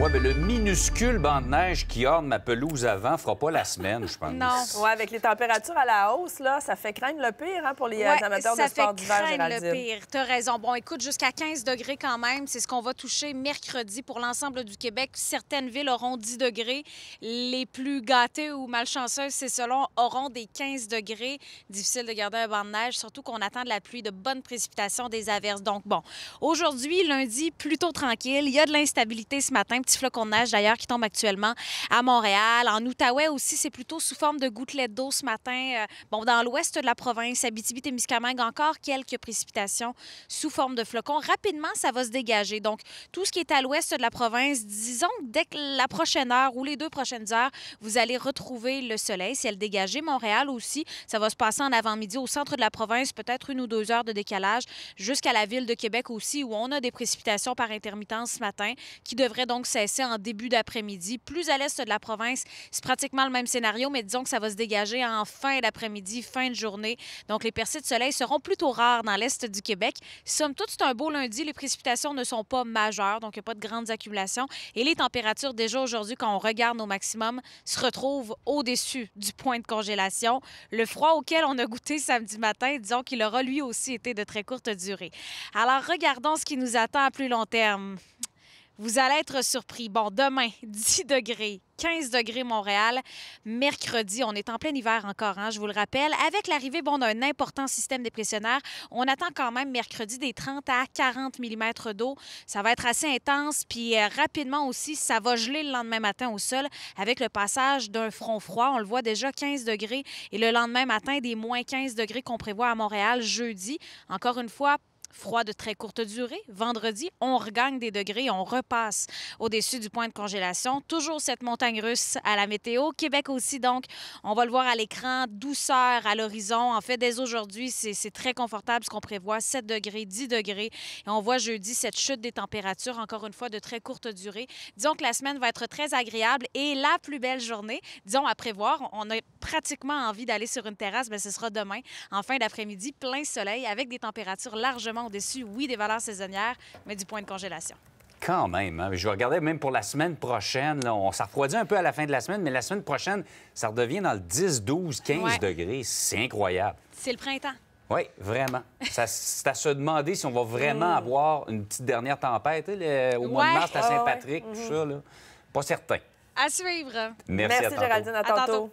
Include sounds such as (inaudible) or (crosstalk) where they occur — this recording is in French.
Oui, mais le minuscule banc de neige qui orne ma pelouse avant fera pas la semaine, je pense. Non. Oui, avec les températures à la hausse, là, ça fait craindre le pire hein, pour les euh, amateurs de sport d'hiver, Ça fait craindre le pire. T'as raison. Bon, écoute, jusqu'à 15 degrés quand même, c'est ce qu'on va toucher mercredi pour l'ensemble du Québec. Certaines villes auront 10 degrés. Les plus gâtées ou malchanceuses, c'est selon, auront des 15 degrés. Difficile de garder un banc de neige, surtout qu'on attend de la pluie, de bonnes précipitations, des averses. Donc, bon, aujourd'hui, lundi, plutôt tranquille. Il y a de l'instabilité ce matin petits flocons de neige d'ailleurs qui tombe actuellement à Montréal. En Outaouais aussi, c'est plutôt sous forme de gouttelettes d'eau ce matin. Euh, bon, dans l'ouest de la province, Abitibi-Témiscamingue, encore quelques précipitations sous forme de flocons. Rapidement, ça va se dégager. Donc, tout ce qui est à l'ouest de la province, disons dès que la prochaine heure ou les deux prochaines heures, vous allez retrouver le soleil, si elle dégageait Montréal aussi, ça va se passer en avant-midi au centre de la province, peut-être une ou deux heures de décalage jusqu'à la ville de Québec aussi, où on a des précipitations par intermittence ce matin qui devraient donc se en début d'après-midi. Plus à l'est de la province, c'est pratiquement le même scénario, mais disons que ça va se dégager en fin d'après-midi, fin de journée. Donc, les percées de soleil seront plutôt rares dans l'est du Québec. Somme toute, c'est un beau lundi. Les précipitations ne sont pas majeures, donc il n'y a pas de grandes accumulations. Et les températures, déjà aujourd'hui, quand on regarde au maximum, se retrouvent au-dessus du point de congélation. Le froid auquel on a goûté samedi matin, disons qu'il aura lui aussi été de très courte durée. Alors, regardons ce qui nous attend à plus long terme. Vous allez être surpris. Bon, demain, 10 (laughs) degrés, 15 degrés Montréal. Mercredi, on est en plein hiver encore, hein, je vous le rappelle. Avec l'arrivée bon, d'un important système dépressionnaire, on attend quand même mercredi des 30 à 40 mm d'eau. Ça va être assez intense, puis euh, rapidement aussi, ça va geler le lendemain matin au sol avec le passage d'un front froid. On le voit déjà 15 degrés et le lendemain matin, des moins 15 degrés qu'on prévoit à Montréal jeudi. Encore une fois, Froid de très courte durée. Vendredi, on regagne des degrés, on repasse au-dessus du point de congélation. Toujours cette montagne russe à la météo. Québec aussi, donc, on va le voir à l'écran, douceur à l'horizon. En fait, dès aujourd'hui, c'est très confortable ce qu'on prévoit, 7 degrés, 10 degrés. Et on voit jeudi cette chute des températures, encore une fois, de très courte durée. Disons que la semaine va être très agréable et la plus belle journée, disons, à prévoir. On a pratiquement envie d'aller sur une terrasse, mais ce sera demain, en fin d'après-midi, plein soleil, avec des températures largement au-dessus, oui, des valeurs saisonnières, mais du point de congélation. Quand même. Hein? Je regarder même pour la semaine prochaine. Là, on refroidit un peu à la fin de la semaine, mais la semaine prochaine, ça redevient dans le 10, 12, 15 degrés. C'est incroyable. C'est le printemps. Oui, vraiment. C'est à se demander si on va vraiment mm. avoir une petite dernière tempête au mois de mars à ah Saint-Patrick, mm-hmm. Pas certain. À suivre. Merci, à Géraldine. À tantôt.